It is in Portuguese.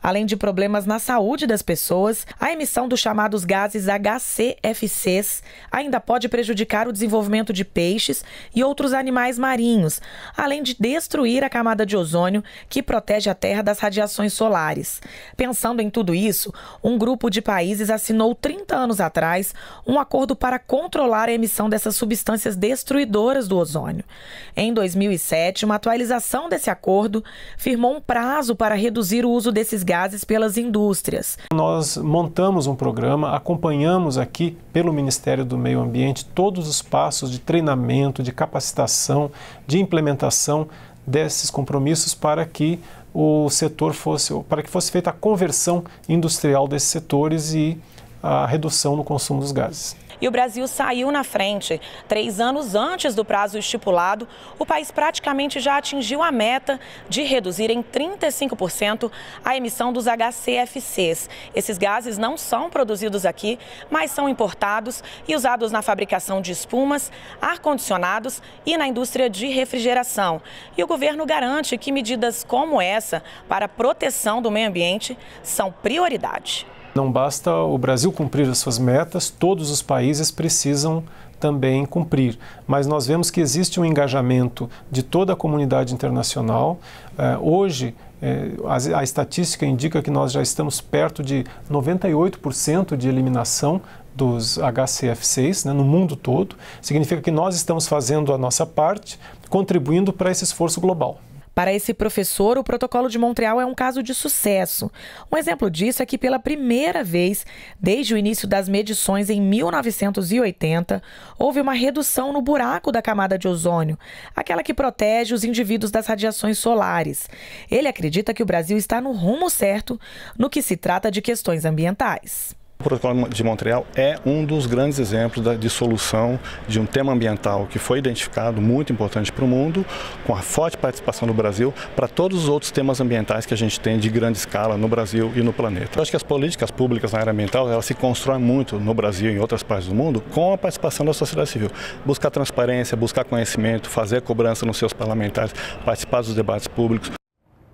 Além de problemas na saúde das pessoas, a emissão dos chamados gases HCFCs ainda pode prejudicar o desenvolvimento de peixes e outros animais marinhos, além de destruir a camada de ozônio que protege a Terra das radiações solares. Pensando em tudo isso, um grupo de países assinou 30 anos atrás um acordo para controlar a emissão dessas substâncias destruidoras do ozônio. Em 2007, uma atualização desse acordo firmou um prazo para reduzir o uso desses gases pelas indústrias. Nós montamos um programa, acompanhamos aqui pelo Ministério do Meio Ambiente todos os passos de treinamento, de capacitação, de implementação desses compromissos para que o setor fosse, para que fosse feita a conversão industrial desses setores e a redução no consumo dos gases e o Brasil saiu na frente. Três anos antes do prazo estipulado, o país praticamente já atingiu a meta de reduzir em 35% a emissão dos HCFCs. Esses gases não são produzidos aqui, mas são importados e usados na fabricação de espumas, ar-condicionados e na indústria de refrigeração. E o governo garante que medidas como essa para proteção do meio ambiente são prioridade. Não basta o Brasil cumprir as suas metas, todos os países precisam também cumprir. Mas nós vemos que existe um engajamento de toda a comunidade internacional. É, hoje, é, a estatística indica que nós já estamos perto de 98% de eliminação dos HCF6 né, no mundo todo. Significa que nós estamos fazendo a nossa parte, contribuindo para esse esforço global. Para esse professor, o Protocolo de Montreal é um caso de sucesso. Um exemplo disso é que, pela primeira vez desde o início das medições em 1980, houve uma redução no buraco da camada de ozônio, aquela que protege os indivíduos das radiações solares. Ele acredita que o Brasil está no rumo certo no que se trata de questões ambientais. O protocolo de Montreal é um dos grandes exemplos de solução de um tema ambiental que foi identificado muito importante para o mundo, com a forte participação do Brasil, para todos os outros temas ambientais que a gente tem de grande escala no Brasil e no planeta. Eu acho que as políticas públicas na área ambiental elas se constroem muito no Brasil e em outras partes do mundo com a participação da sociedade civil. Buscar transparência, buscar conhecimento, fazer cobrança nos seus parlamentares, participar dos debates públicos.